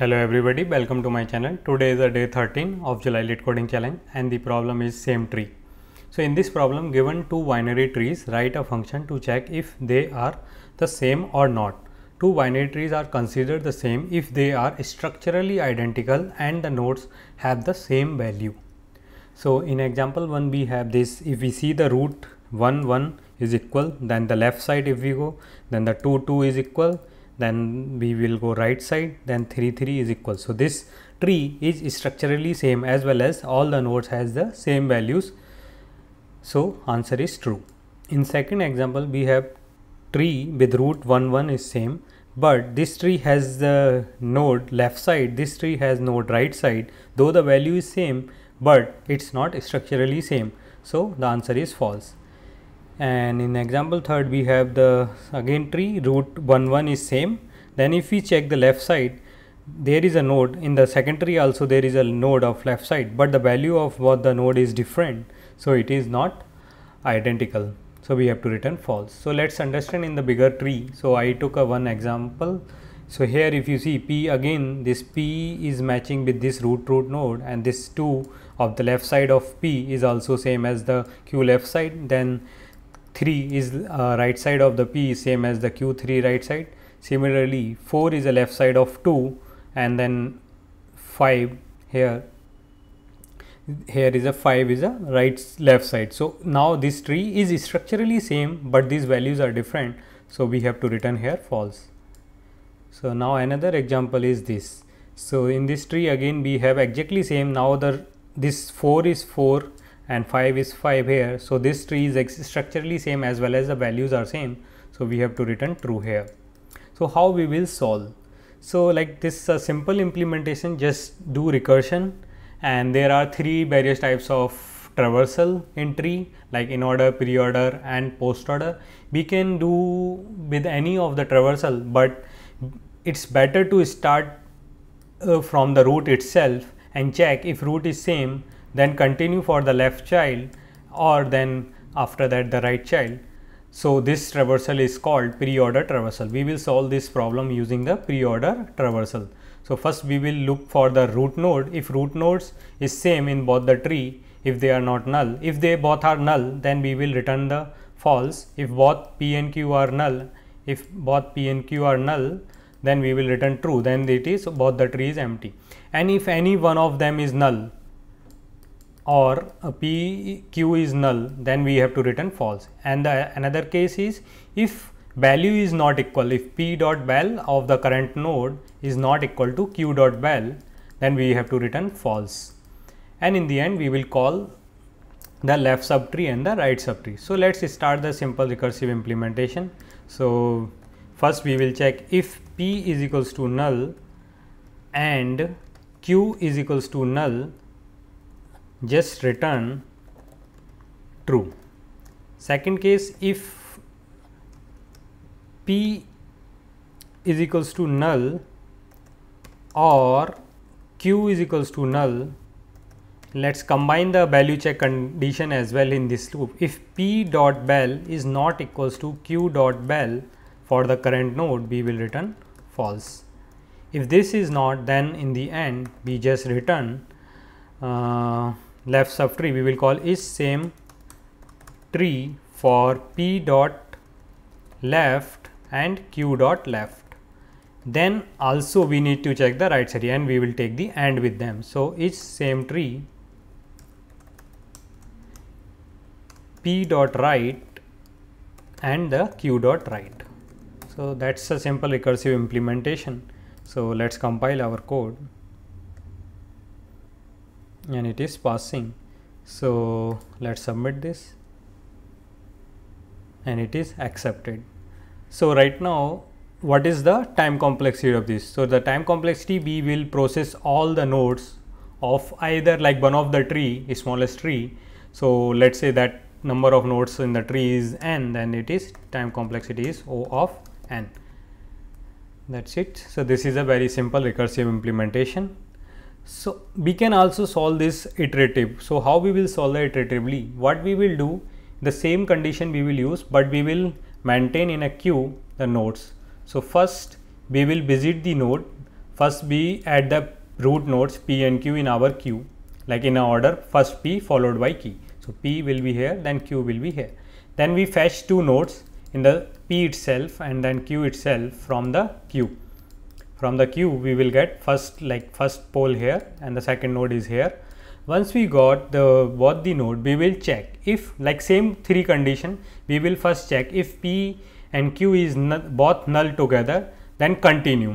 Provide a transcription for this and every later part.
Hello everybody, welcome to my channel. Today is the day 13 of July Lit Coding Challenge and the problem is same tree. So in this problem given two binary trees write a function to check if they are the same or not. Two binary trees are considered the same if they are structurally identical and the nodes have the same value. So in example 1 we have this if we see the root 1 1 is equal then the left side if we go then the 2 2 is equal then we will go right side then 3 3 is equal so this tree is structurally same as well as all the nodes has the same values so answer is true in second example we have tree with root 1 1 is same but this tree has the node left side this tree has node right side though the value is same but it's not structurally same so the answer is false and in example third we have the again tree root 1 1 is same then if we check the left side there is a node in the second tree also there is a node of left side but the value of what the node is different so it is not identical so we have to return false so let's understand in the bigger tree so i took a one example so here if you see p again this p is matching with this root root node and this 2 of the left side of p is also same as the q left side then 3 is uh, right side of the P same as the Q3 right side. Similarly, 4 is the left side of 2 and then 5 here here is a 5 is a right left side. So, now this tree is structurally same, but these values are different. So, we have to return here false. So, now another example is this. So, in this tree again we have exactly same now the this 4 is 4 and 5 is 5 here. So, this tree is structurally same as well as the values are same. So, we have to return true here. So, how we will solve? So, like this a uh, simple implementation just do recursion and there are three various types of traversal in tree like in order, pre-order and post-order. We can do with any of the traversal but it's better to start uh, from the root itself and check if root is same then continue for the left child or then after that the right child. So this traversal is called pre-order traversal. We will solve this problem using the pre-order traversal. So first we will look for the root node. If root nodes is same in both the tree, if they are not null, if they both are null, then we will return the false. If both p and q are null, if both p and q are null, then we will return true. Then it is both the tree is empty. And if any one of them is null, or p q is null then we have to return false and the, another case is if value is not equal if p dot val of the current node is not equal to q dot val, then we have to return false and in the end we will call the left subtree and the right subtree. So, let us start the simple recursive implementation. So, first we will check if p is equals to null and q is equals to null just return true. Second case if p is equals to null or q is equals to null let us combine the value check condition as well in this loop. If p dot bell is not equals to q dot bell for the current node we will return false. If this is not then in the end we just return uh, left subtree we will call is same tree for p dot left and q dot left then also we need to check the right side and we will take the and with them so each same tree p dot right and the q dot right so that's a simple recursive implementation so let's compile our code and it is passing so let's submit this and it is accepted so right now what is the time complexity of this so the time complexity we will process all the nodes of either like one of the tree smallest tree so let's say that number of nodes in the tree is n then it is time complexity is o of n that's it so this is a very simple recursive implementation so we can also solve this iterative. So how we will solve iteratively? What we will do, the same condition we will use, but we will maintain in a queue the nodes. So first we will visit the node. First we add the root nodes P and Q in our queue, like in order first P followed by Q. So P will be here, then Q will be here. Then we fetch two nodes in the P itself and then Q itself from the queue from the queue we will get first like first pole here and the second node is here once we got the what the node we will check if like same three condition we will first check if p and q is both null together then continue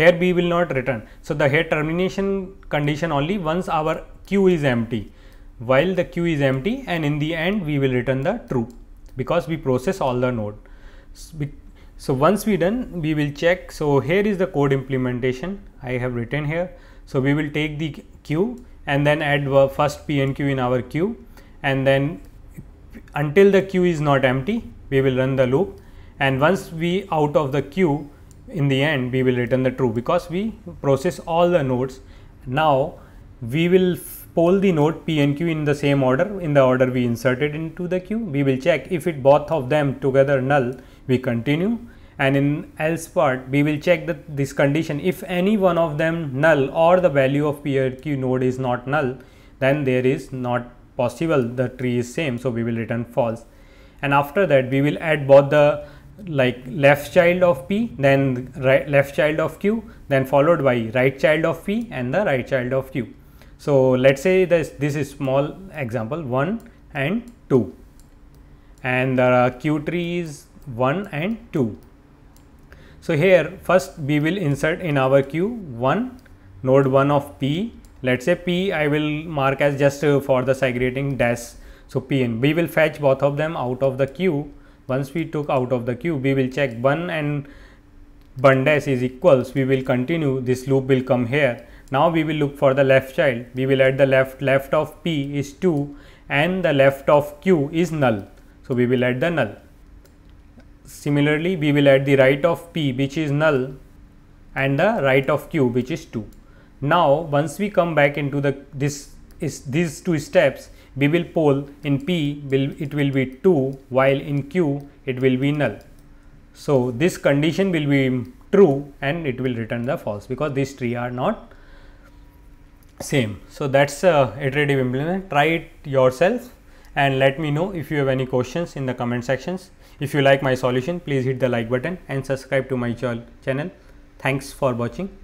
here we will not return so the here termination condition only once our q is empty while the queue is empty and in the end we will return the true because we process all the node so once we done, we will check. So here is the code implementation I have written here. So we will take the queue and then add first P and Q in our queue and then until the queue is not empty, we will run the loop. And once we out of the queue in the end, we will return the true because we process all the nodes. Now we will poll the node P and Q in the same order in the order we inserted into the queue. We will check if it both of them together null we continue and in else part we will check that this condition if any one of them null or the value of PRQ node is not null then there is not possible the tree is same so we will return false and after that we will add both the like left child of p then right left child of q then followed by right child of p and the right child of q so let's say this this is small example 1 and 2 and the q tree is 1 and 2. So, here first we will insert in our queue 1 node 1 of P. Let us say P I will mark as just uh, for the segregating dash. So, P and we will fetch both of them out of the queue. Once we took out of the queue, we will check 1 and 1 dash is equals. We will continue this loop will come here. Now we will look for the left child. We will add the left left of P is 2 and the left of Q is null. So, we will add the null. Similarly, we will add the right of P which is null and the right of Q which is 2. Now, once we come back into the this is these two steps, we will poll in P will it will be 2 while in Q it will be null. So, this condition will be true and it will return the false because these three are not same. So, that is a iterative implement try it yourself and let me know if you have any questions in the comment sections. If you like my solution, please hit the like button and subscribe to my channel. Thanks for watching.